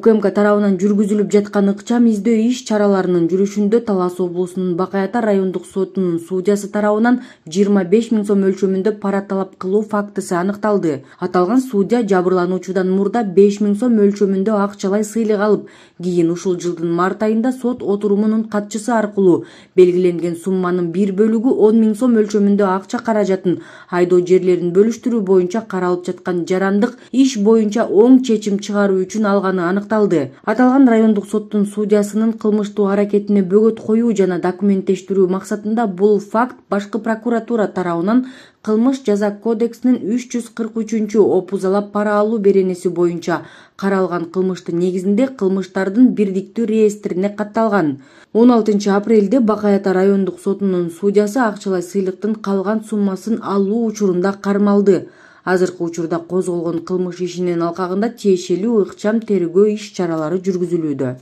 укмк тарабынан жүргүзүлүп жаткан ыкчам издөө иш чараларынын жүрүшүндө талас облусунун бакай ата райондук сотунун судьясы тарабынан жыйырма беш миң сом өлчөмүндө пара талап кылуу фактысы аныкталды аталган судья жабырлануучудан мурда беш миң сом өлчөмүндө акчалай сыйлык алып кийин ушул жылдын март айында сот отурумунун катчысы аркылуу белгиленген сумманын бир бөлүгү он миң сом өлчөмүндө акча каражатын айдоо жерлерин бөлүштүрүү боюнча каралып жаткан жарандык иш боюнча оң чечим чыгаруу үчүн алганы аныкталды аталган райондук соттун судьясынын кылмыштуу аракетине бөгөт коюу жана документтештирүү максатында бул факт башкы прокуратура тарабынан кылмыш жаза кодексинин үч жүз кырк үчүнчү опузалап пара алуу беренеси боюнча каралган кылмыштын негизинде кылмыштардын бирдиктүү реестрине катталган он алтынчы апрелде бакай ата райондук сотунун судьясы акчалай сыйлыктын калган суммасын алуу учурунда кармалды азыркы учурда козголгон кылмыш ишинин алкагында тиешелүү ыкчам тергөө иш чаралары жүргүзүлүүдө